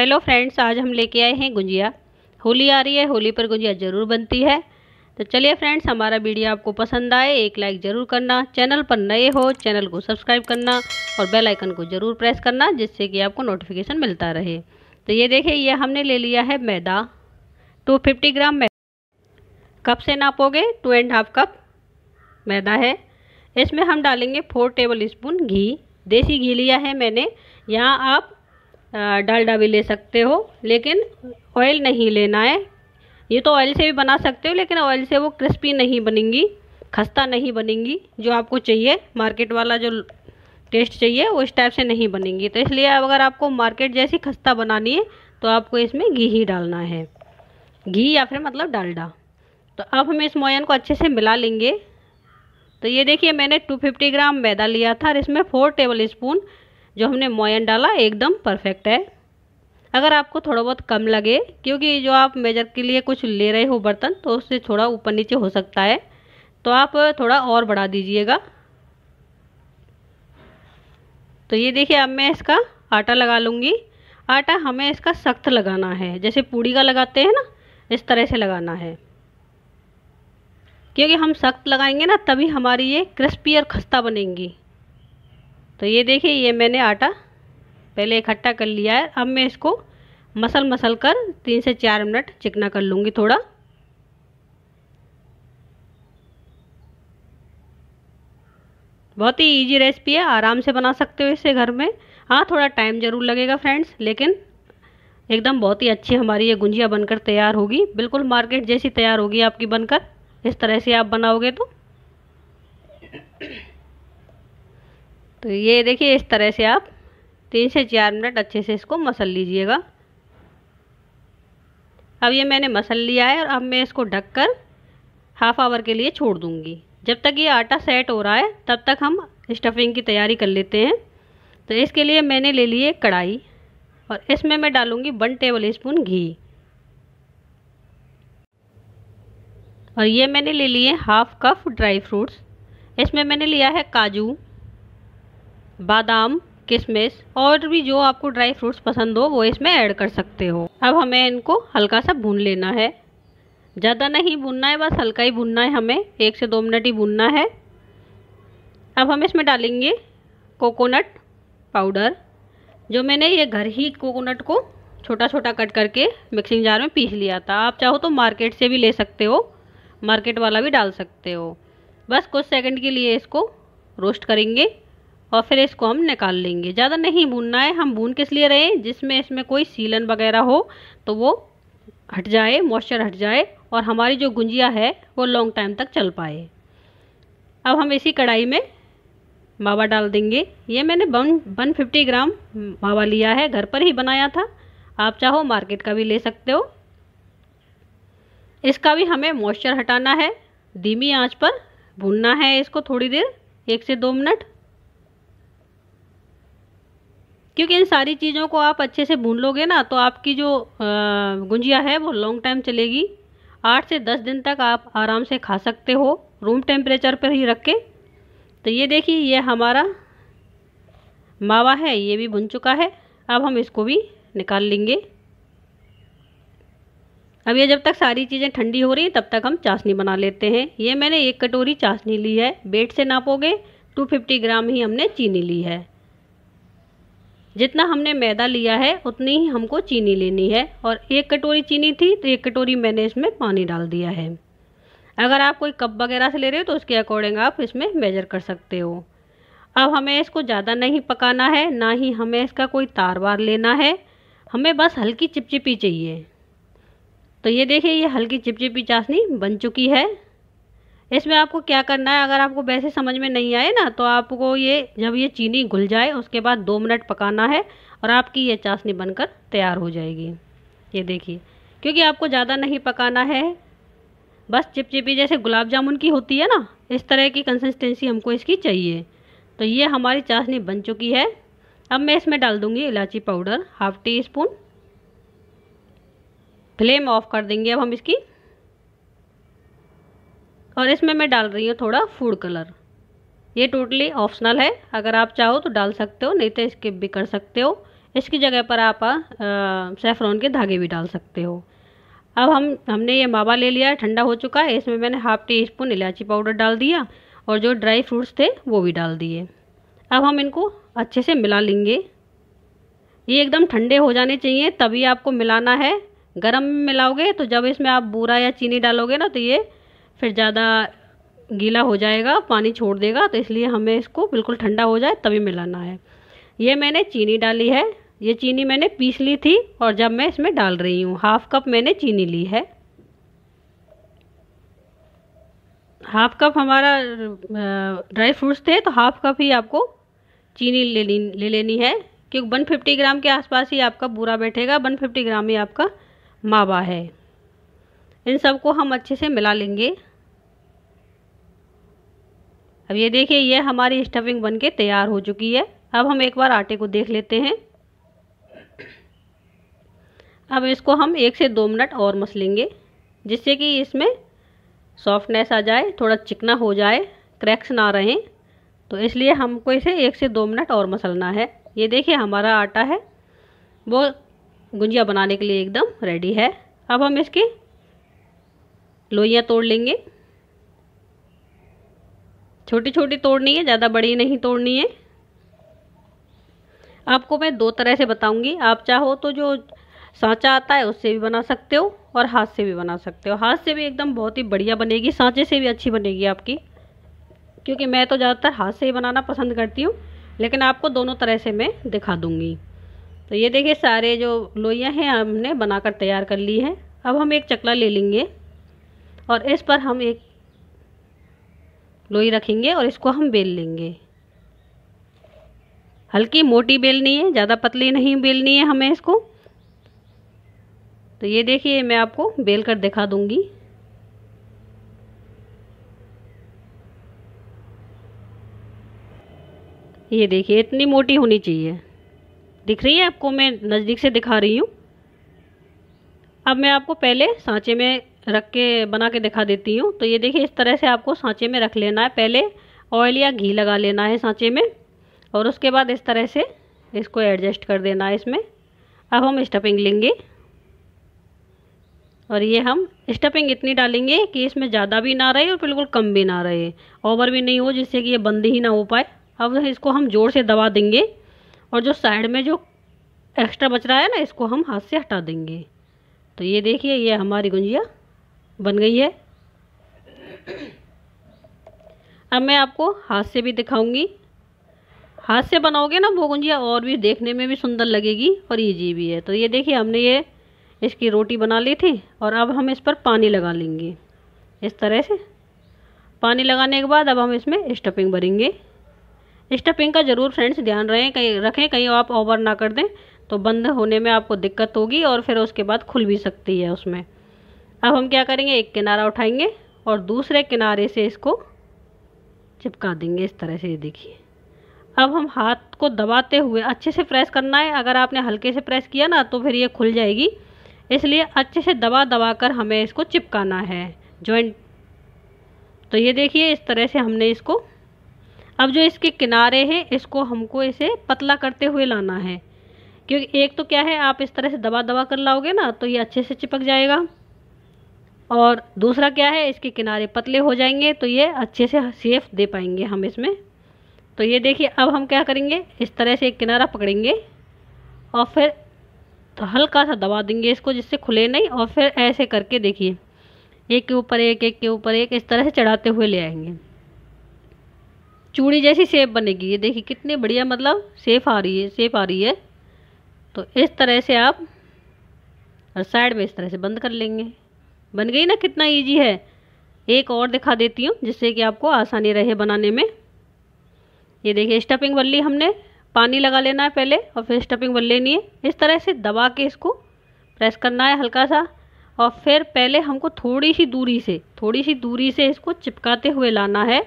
hello friends आज हम लेके आए हैं गुंजिया होली आ रही है होली पर गुंजिया ज़रूर बनती है तो चलिए फ्रेंड्स हमारा वीडियो आपको पसंद आए एक लाइक ज़रूर करना चैनल पर नए हो चैनल को सब्सक्राइब करना और बेल आइकन को ज़रूर प्रेस करना जिससे कि आपको नोटिफिकेशन मिलता रहे तो ये देखिए यह हमने ले लिया है मैदा फिफ्टी ग्राम मैदा कप से नापोगे टू एंड हाफ कप मैदा है इसमें हम डालेंगे फोर टेबल स्पून घी देसी घी लिया है मैंने यहाँ आप डालडा भी ले सकते हो लेकिन ऑयल नहीं लेना है ये तो ऑयल से भी बना सकते हो लेकिन ऑयल से वो क्रिस्पी नहीं बनेंगी खस्ता नहीं बनेंगी जो आपको चाहिए मार्केट वाला जो टेस्ट चाहिए वो इस टाइप से नहीं बनेंगी तो इसलिए अगर आपको मार्केट जैसी खस्ता बनानी है तो आपको इसमें घी ही डालना है घी या फिर मतलब डालडा तो अब हम इस मोयन को अच्छे से मिला लेंगे तो ये देखिए मैंने 250 ग्राम मैदा लिया था और इसमें 4 टेबल स्पून जो हमने मोयन डाला एकदम परफेक्ट है अगर आपको थोड़ा बहुत कम लगे क्योंकि जो आप मेजर के लिए कुछ ले रहे हो बर्तन तो उससे थोड़ा ऊपर नीचे हो सकता है तो आप थोड़ा और बढ़ा दीजिएगा तो ये देखिए अब मैं इसका आटा लगा लूँगी आटा हमें इसका सख्त लगाना है जैसे पूड़ी का लगाते हैं ना इस तरह से लगाना है क्योंकि हम सख्त लगाएंगे ना तभी हमारी ये क्रिस्पी और खस्ता बनेंगी तो ये देखिए ये मैंने आटा पहले इकट्ठा कर लिया है अब मैं इसको मसल मसल कर तीन से चार मिनट चिकना कर लूँगी थोड़ा बहुत ही इजी रेसिपी है आराम से बना सकते हो इसे घर में हाँ थोड़ा टाइम ज़रूर लगेगा फ्रेंड्स लेकिन एकदम बहुत ही अच्छी हमारी ये गुंजिया बनकर तैयार होगी बिल्कुल मार्केट जैसी तैयार होगी आपकी बनकर इस तरह से आप बनाओगे तो तो ये देखिए इस तरह से आप तीन से चार मिनट अच्छे से इसको मसल लीजिएगा अब ये मैंने मसल लिया है और अब मैं इसको ढक कर हाफ आवर के लिए छोड़ दूँगी जब तक ये आटा सेट हो रहा है तब तक हम स्टफिंग की तैयारी कर लेते हैं तो इसके लिए मैंने ले लिए कढ़ाई और इसमें मैं डालूँगी वन टेबल स्पून घी और ये मैंने ले लिए हाफ कप ड्राई फ्रूट्स इसमें मैंने लिया है काजू बादाम किशमिश और भी जो आपको ड्राई फ्रूट्स पसंद हो वो इसमें ऐड कर सकते हो अब हमें इनको हल्का सा भून लेना है ज़्यादा नहीं भूनना है बस हल्का ही भूनना है हमें एक से दो मिनट ही भूनना है अब हम इसमें डालेंगे कोकोनट पाउडर जो मैंने ये घर ही कोकोनट को छोटा छोटा कट करके मिक्सिंग जार में पीस लिया था आप चाहो तो मार्केट से भी ले सकते हो मार्केट वाला भी डाल सकते हो बस कुछ सेकंड के लिए इसको रोस्ट करेंगे और फिर इसको हम निकाल लेंगे ज़्यादा नहीं भूनना है हम भून किस लिए रहे जिसमें इसमें कोई सीलन वगैरह हो तो वो हट जाए मॉइस्चर हट जाए और हमारी जो गुंजिया है वो लॉन्ग टाइम तक चल पाए अब हम इसी कढ़ाई में मावा डाल देंगे ये मैंने वन वन फिफ्टी ग्राम मावा लिया है घर पर ही बनाया था आप चाहो मार्केट का भी ले सकते हो इसका भी हमें मॉइस्चर हटाना है धीमी आंच पर भूनना है इसको थोड़ी देर एक से दो मिनट क्योंकि इन सारी चीज़ों को आप अच्छे से भून लोगे ना तो आपकी जो गुंजिया है वो लॉन्ग टाइम चलेगी आठ से दस दिन तक आप आराम से खा सकते हो रूम टेम्परेचर पर ही रख के तो ये देखिए ये हमारा मावा है ये भी भुन चुका है अब हम इसको भी निकाल लेंगे अब ये जब तक सारी चीज़ें ठंडी हो रही तब तक हम चाशनी बना लेते हैं ये मैंने एक कटोरी चाशनी ली है बेट से नापोगे 250 ग्राम ही हमने चीनी ली है जितना हमने मैदा लिया है उतनी ही हमको चीनी लेनी है और एक कटोरी चीनी थी तो एक कटोरी मैंने इसमें पानी डाल दिया है अगर आप कोई कप वगैरह से ले रहे हो तो उसके अकॉर्डिंग आप इसमें मेजर कर सकते हो अब हमें इसको ज़्यादा नहीं पकाना है ना ही हमें इसका कोई तार वार लेना है हमें बस हल्की चिपचिपी चाहिए तो ये देखिए ये हल्की चिपचिपी चाशनी बन चुकी है इसमें आपको क्या करना है अगर आपको वैसे समझ में नहीं आए ना तो आपको ये जब ये चीनी घुल जाए उसके बाद दो मिनट पकाना है और आपकी ये चाशनी बनकर तैयार हो जाएगी ये देखिए क्योंकि आपको ज़्यादा नहीं पकाना है बस चिपचिपी जैसे गुलाब जामुन की होती है ना इस तरह की कंसिस्टेंसी हमको इसकी चाहिए तो ये हमारी चाशनी बन चुकी है अब मैं इसमें डाल दूंगी इलायची powder half teaspoon flame off कर देंगे अब हम इसकी और इसमें मैं डाल रही हूँ थोड़ा फूड कलर ये टोटली ऑप्शनल है अगर आप चाहो तो डाल सकते हो नहीं तो स्किप भी कर सकते हो इसकी जगह पर आप सेफ्रॉन के धागे भी डाल सकते हो अब हम हमने ये मावा ले लिया है ठंडा हो चुका है इसमें मैंने हाफ टी स्पून इलायची पाउडर डाल दिया और जो ड्राई फ्रूट्स थे वो भी डाल दिए अब हम इनको अच्छे से मिला लेंगे ये एकदम ठंडे हो जाने चाहिए तभी आपको मिलाना है गर्म मिलाओगे तो जब इसमें आप बूरा या चीनी डालोगे ना तो ये फिर ज़्यादा गीला हो जाएगा पानी छोड़ देगा तो इसलिए हमें इसको बिल्कुल ठंडा हो जाए तभी मिलाना है ये मैंने चीनी डाली है ये चीनी मैंने पीस ली थी और जब मैं इसमें डाल रही हूँ हाफ कप मैंने चीनी ली है हाफ कप हमारा ड्राई फ्रूट्स थे तो हाफ कप ही आपको चीनी ले ले लेनी है क्योंकि 150 ग्राम के आसपास ही आपका बूरा बैठेगा 150 ग्राम ही आपका मावा है इन सबको हम अच्छे से मिला लेंगे अब ये देखिए ये हमारी स्टफिंग बन के तैयार हो चुकी है अब हम एक बार आटे को देख लेते हैं अब इसको हम एक से दो मिनट और मसलेंगे जिससे कि इसमें सॉफ्टनेस आ जाए थोड़ा चिकना हो जाए क्रैक्स ना रहें तो इसलिए हमको इसे एक से दो मिनट और मसलना है ये देखिए हमारा आटा है वो गुंजिया बनाने के लिए एकदम रेडी है अब हम इसकी लोइयाँ तोड़ लेंगे छोटी छोटी तोड़नी है ज़्यादा बड़ी नहीं तोड़नी है आपको मैं दो तरह से बताऊंगी आप चाहो तो जो सांचा आता है उससे भी बना सकते हो और हाथ से भी बना सकते हो हाथ से भी एकदम बहुत ही बढ़िया बनेगी सांचे से भी अच्छी बनेगी आपकी क्योंकि मैं तो ज़्यादातर हाथ से ही बनाना पसंद करती हूँ लेकिन आपको दोनों तरह से मैं दिखा दूँगी तो ये देखिए सारे जो लोइयाँ हैं हमने बनाकर तैयार कर ली हैं अब हम एक चकला ले लेंगे और इस पर हम एक लोई रखेंगे और इसको हम बेल लेंगे हल्की मोटी बेलनी है ज़्यादा पतली नहीं बेलनी है हमें इसको तो ये देखिए मैं आपको बेल कर दिखा दूंगी ये देखिए इतनी मोटी होनी चाहिए दिख रही है आपको मैं नज़दीक से दिखा रही हूँ अब मैं आपको पहले सांचे में रख के बना के दिखा देती हूँ तो ये देखिए इस तरह से आपको सांचे में रख लेना है पहले ऑयल या घी लगा लेना है सांचे में और उसके बाद इस तरह से इसको एडजस्ट कर देना है इसमें अब हम स्टफिंग लेंगे और ये हम स्टफिंग इतनी डालेंगे कि इसमें ज़्यादा भी ना रहे और बिल्कुल कम भी ना रहे ओवर भी नहीं हो जिससे कि ये बंद ही ना हो पाए अब इसको हम जोर से दबा देंगे और जो साइड में जो एक्स्ट्रा बच रहा है ना इसको हम हाथ से हटा देंगे तो ये देखिए ये हमारी गुंजिया बन गई है अब मैं आपको हाथ से भी दिखाऊंगी हाथ से बनाओगे ना वो गुंजिया और भी देखने में भी सुंदर लगेगी और ईजी भी है तो ये देखिए हमने ये इसकी रोटी बना ली थी और अब हम इस पर पानी लगा लेंगे इस तरह से पानी लगाने के बाद अब हम इसमें स्टफिंग भरेंगे स्टफिंग का ज़रूर फ्रेंड्स ध्यान रहें कहीं रखें कहीं आप ओवर ना कर दें तो बंद होने में आपको दिक्कत होगी और फिर उसके बाद खुल भी सकती है उसमें अब हम क्या करेंगे एक किनारा उठाएंगे और दूसरे किनारे से इसको चिपका देंगे इस तरह से ये देखिए अब हम हाथ को दबाते हुए अच्छे से प्रेस करना है अगर आपने हल्के से प्रेस किया ना तो फिर ये खुल जाएगी इसलिए अच्छे से दबा दबा कर हमें इसको चिपकाना है जॉइंट तो ये देखिए इस तरह से हमने इसको अब जो इसके किनारे हैं इसको हमको इसे पतला करते हुए लाना है क्योंकि एक तो क्या है आप इस तरह से दबा दबा कर लाओगे ना तो ये अच्छे से चिपक जाएगा और दूसरा क्या है इसके किनारे पतले हो जाएंगे तो ये अच्छे से सेफ दे पाएंगे हम इसमें तो ये देखिए अब हम क्या करेंगे इस तरह से एक किनारा पकड़ेंगे और फिर तो हल्का सा दबा देंगे इसको जिससे खुले नहीं और फिर ऐसे करके देखिए एक के ऊपर एक एक के ऊपर एक इस तरह से चढ़ाते हुए ले आएंगे चूड़ी जैसी सेफ बनेगी ये देखिए कितनी बढ़िया मतलब सेफ आ रही है सेफ आ रही है तो इस तरह से आप और साइड में इस तरह से बंद कर लेंगे बन गई ना कितना ईजी है एक और दिखा देती हूँ जिससे कि आपको आसानी रहे बनाने में ये देखिए स्टफिंग बल्ली हमने पानी लगा लेना है पहले और फिर स्टफिंग बल लेनी है इस तरह से दबा के इसको प्रेस करना है हल्का सा और फिर पहले हमको थोड़ी सी दूरी से थोड़ी सी दूरी से इसको चिपकाते हुए लाना है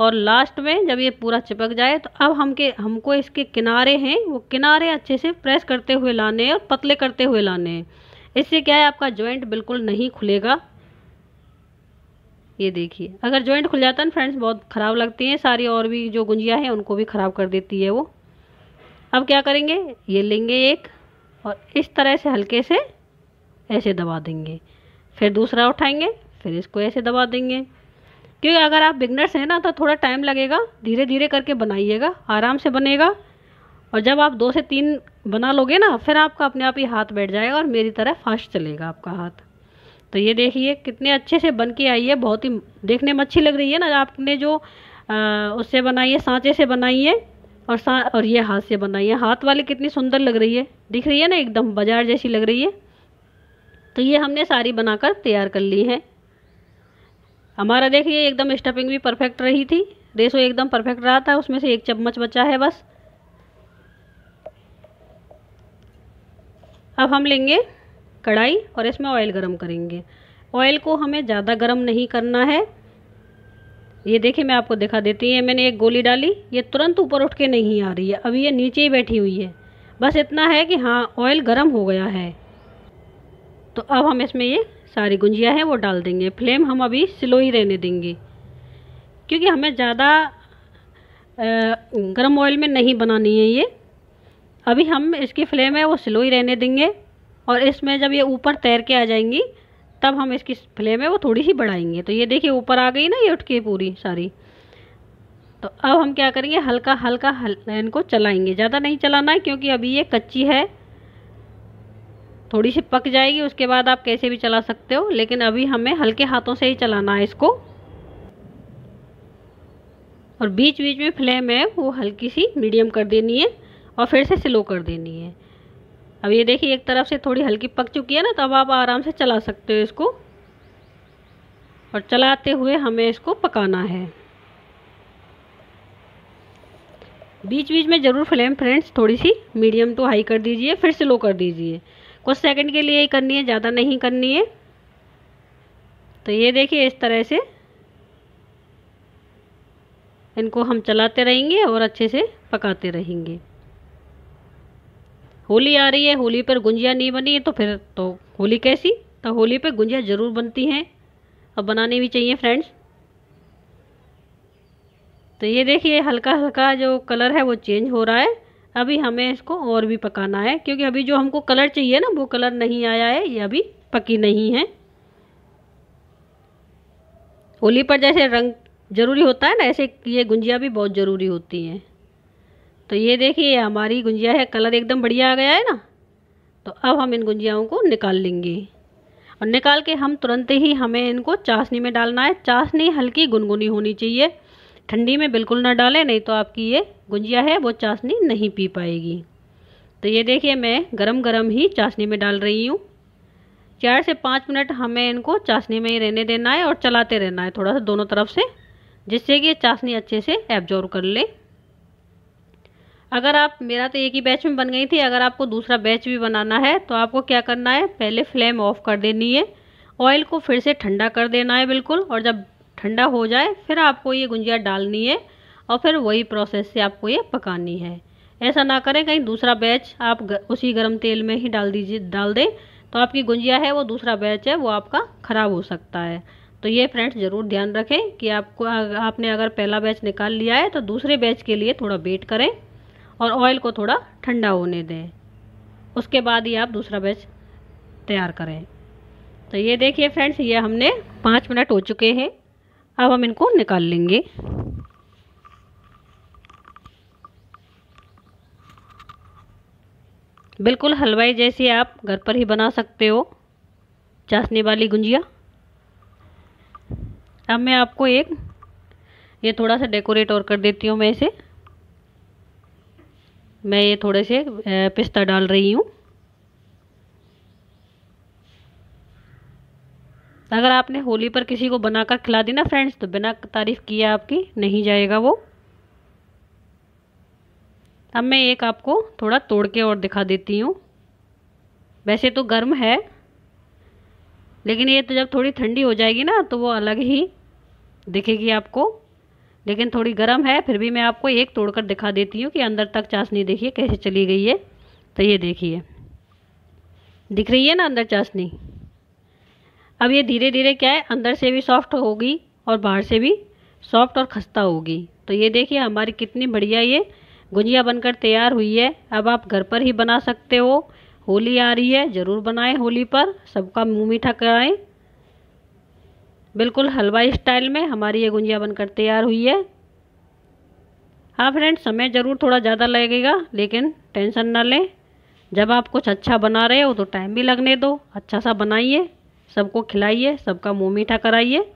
और लास्ट में जब ये पूरा चिपक जाए तो अब हम के हमको इसके किनारे हैं वो किनारे अच्छे से प्रेस करते हुए लाने हैं और पतले करते हुए लाने हैं इससे क्या है आपका जॉइंट बिल्कुल नहीं खुलेगा ये देखिए अगर जॉइंट खुल जाता है ना फ्रेंड्स बहुत ख़राब लगती हैं सारी और भी जो गुंजिया है उनको भी ख़राब कर देती है वो अब क्या करेंगे ये लेंगे एक और इस तरह से हल्के से ऐसे दबा देंगे फिर दूसरा उठाएंगे फिर इसको ऐसे दबा देंगे क्योंकि अगर आप बिगनर्स हैं ना तो थोड़ा टाइम लगेगा धीरे धीरे करके बनाइएगा आराम से बनेगा और जब आप दो से तीन बना लोगे ना फिर आपका अपने आप ही हाथ बैठ जाएगा और मेरी तरह फास्ट चलेगा आपका हाथ तो ये देखिए कितने अच्छे से बन के आई है बहुत ही देखने में अच्छी लग रही है ना आपने जो आ, उससे बनाई है सांचे से बनाई है और सा और ये हाथ से बनाई है हाथ वाली कितनी सुंदर लग रही है दिख रही है ना एकदम बाजार जैसी लग रही है तो ये हमने सारी बनाकर तैयार कर ली है हमारा देखिए एकदम स्टफिंग भी परफेक्ट रही थी रेसो एकदम परफेक्ट रहा था उसमें से एक चम्मच बचा है बस अब हम लेंगे कढ़ाई और इसमें ऑयल गरम करेंगे ऑयल को हमें ज़्यादा गरम नहीं करना है ये देखिए मैं आपको दिखा देती है मैंने एक गोली डाली ये तुरंत ऊपर उठ के नहीं आ रही है अभी ये नीचे ही बैठी हुई है बस इतना है कि हाँ ऑयल गर्म हो गया है तो अब हम इसमें ये सारी गुंजिया है वो डाल देंगे फ्लेम हम अभी स्लो ही रहने देंगे क्योंकि हमें ज़्यादा गर्म ऑयल में नहीं बनानी है ये अभी हम इसकी फ्लेम है वो स्लो ही रहने देंगे और इसमें जब ये ऊपर तैर के आ जाएंगी तब हम इसकी फ्लेम है वो थोड़ी सी बढ़ाएंगे तो ये देखिए ऊपर आ गई ना ये उठ के पूरी सारी तो अब हम क्या करेंगे हल्का हल्का हल, इनको चलाएंगे ज़्यादा नहीं चलाना है क्योंकि अभी ये कच्ची है थोड़ी सी पक जाएगी उसके बाद आप कैसे भी चला सकते हो लेकिन अभी हमें हल्के हाथों से ही चलाना है इसको और बीच बीच में फ्लेम है वो हल्की सी मीडियम कर देनी है और फिर से स्लो कर देनी है अब ये देखिए एक तरफ से थोड़ी हल्की पक चुकी है ना तब आप आराम से चला सकते हो इसको और चलाते हुए हमें इसको पकाना है बीच बीच में ज़रूर फ्लेम फ्रेंड्स थोड़ी सी मीडियम टू तो हाई कर दीजिए फिर स्लो कर दीजिए कुछ सेकंड के लिए ही करनी है ज़्यादा नहीं करनी है तो ये देखिए इस तरह से इनको हम चलाते रहेंगे और अच्छे से पकाते रहेंगे होली आ रही है होली पर गुंजिया नहीं बनी है तो फिर तो होली कैसी तो होली पर गुंजिया ज़रूर बनती हैं और बनानी भी चाहिए फ्रेंड्स तो ये देखिए हल्का हल्का जो कलर है वो चेंज हो रहा है अभी हमें इसको और भी पकाना है क्योंकि अभी जो हमको कलर चाहिए ना वो कलर नहीं आया है ये अभी पकी नहीं है होली पर जैसे रंग ज़रूरी होता है ना ऐसे ये गुंजिया भी बहुत ज़रूरी होती हैं तो ये देखिए हमारी गुंजिया है कलर एकदम बढ़िया आ गया है ना तो अब हम इन गुंजियाओं को निकाल लेंगे और निकाल के हम तुरंत ही हमें इनको चाशनी में डालना है चाशनी हल्की गुनगुनी होनी चाहिए ठंडी में बिल्कुल ना डालें नहीं तो आपकी ये गुंजिया है वो चाशनी नहीं पी पाएगी तो ये देखिए मैं गरम गरम ही चाशनी में डाल रही हूँ चार से पाँच मिनट हमें इनको चाशनी में ही रहने देना है और चलाते रहना है थोड़ा सा दोनों तरफ से जिससे कि ये चाशनी अच्छे से एब्जॉर्व कर ले अगर आप मेरा तो एक ही बैच में बन गई थी अगर आपको दूसरा बैच भी बनाना है तो आपको क्या करना है पहले फ्लेम ऑफ कर देनी है ऑयल को फिर से ठंडा कर देना है बिल्कुल और जब ठंडा हो जाए फिर आपको ये गुंजिया डालनी है और फिर वही प्रोसेस से आपको ये पकानी है ऐसा ना करें कहीं दूसरा बैच आप ग, उसी गर्म तेल में ही डाल दीजिए डाल दें तो आपकी गुंजिया है वो दूसरा बैच है वो आपका ख़राब हो सकता है तो ये फ्रेंड्स ज़रूर ध्यान रखें कि आपको आपने अगर पहला बैच निकाल लिया है तो दूसरे बैच के लिए थोड़ा वेट करें और ऑयल को थोड़ा ठंडा होने दें उसके बाद ही आप दूसरा बैच तैयार करें तो ये देखिए फ्रेंड्स ये हमने पाँच मिनट हो चुके हैं अब हम इनको निकाल लेंगे बिल्कुल हलवाई जैसे आप घर पर ही बना सकते हो चाशनी वाली गुंजिया अब मैं आपको एक ये थोड़ा सा डेकोरेट और कर देती हूँ मैं इसे मैं ये थोड़े से पिस्ता डाल रही हूँ अगर आपने होली पर किसी को बनाकर खिला दी ना फ्रेंड्स तो बिना तारीफ़ किए आपकी नहीं जाएगा वो अब मैं एक आपको थोड़ा तोड़ के और दिखा देती हूँ वैसे तो गर्म है लेकिन ये तो जब थोड़ी ठंडी हो जाएगी ना तो वो अलग ही दिखेगी आपको लेकिन थोड़ी गर्म है फिर भी मैं आपको एक तोड़कर दिखा देती हूँ कि अंदर तक चाशनी देखिए कैसे चली गई है तो ये देखिए दिख रही है ना अंदर चाशनी अब ये धीरे धीरे क्या है अंदर से भी सॉफ्ट होगी और बाहर से भी सॉफ्ट और खस्ता होगी तो ये देखिए हमारी कितनी बढ़िया ये गुंजिया बनकर तैयार हुई है अब आप घर पर ही बना सकते हो होली आ रही है ज़रूर बनाएं होली पर सबका मुँह मीठा कराएं बिल्कुल हलवा स्टाइल में हमारी ये गुंजिया बनकर तैयार हुई है हाँ फ्रेंड्स समय ज़रूर थोड़ा ज़्यादा लगेगा लेकिन टेंशन ना लें जब आप कुछ अच्छा बना रहे हो तो टाइम भी लगने दो अच्छा सा बनाइए सबको खिलाइए सबका मुँह मीठा कराइए